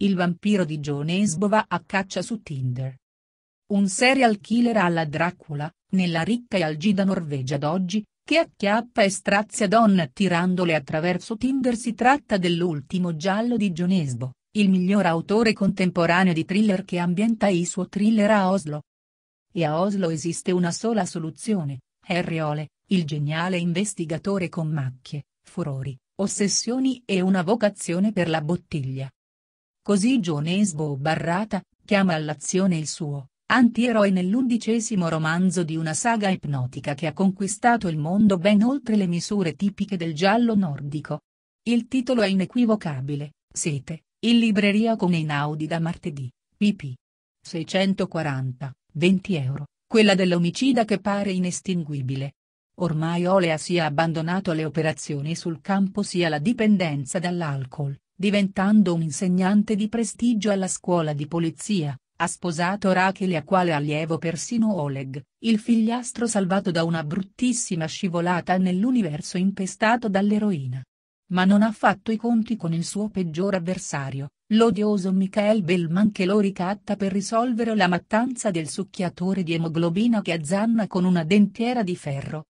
Il vampiro di John Esbova a caccia su Tinder. Un serial killer alla Dracula, nella ricca e algida Norvegia d'oggi, che acchiappa e strazia donne tirandole attraverso Tinder si tratta dell'ultimo giallo di John Esbo, il miglior autore contemporaneo di thriller che ambienta il suo thriller a Oslo. E a Oslo esiste una sola soluzione, Harry Ole, il geniale investigatore con macchie, furori, ossessioni e una vocazione per la bottiglia Così Jonesbo Barrata, chiama all'azione il suo antieroe nell'undicesimo romanzo di una saga ipnotica che ha conquistato il mondo ben oltre le misure tipiche del giallo nordico. Il titolo è inequivocabile, Sete, in libreria con Einaudi da martedì, pp. 640, 20 euro, quella dell'omicida che pare inestinguibile. Ormai Olea sia abbandonato le operazioni sul campo sia la dipendenza dall'alcol, diventando un insegnante di prestigio alla scuola di polizia, ha sposato Rachele a quale allievo persino Oleg, il figliastro salvato da una bruttissima scivolata nell'universo impestato dall'eroina. Ma non ha fatto i conti con il suo peggior avversario, l'odioso Michael Bellman che lo ricatta per risolvere la mattanza del succhiatore di emoglobina che azzanna con una dentiera di ferro,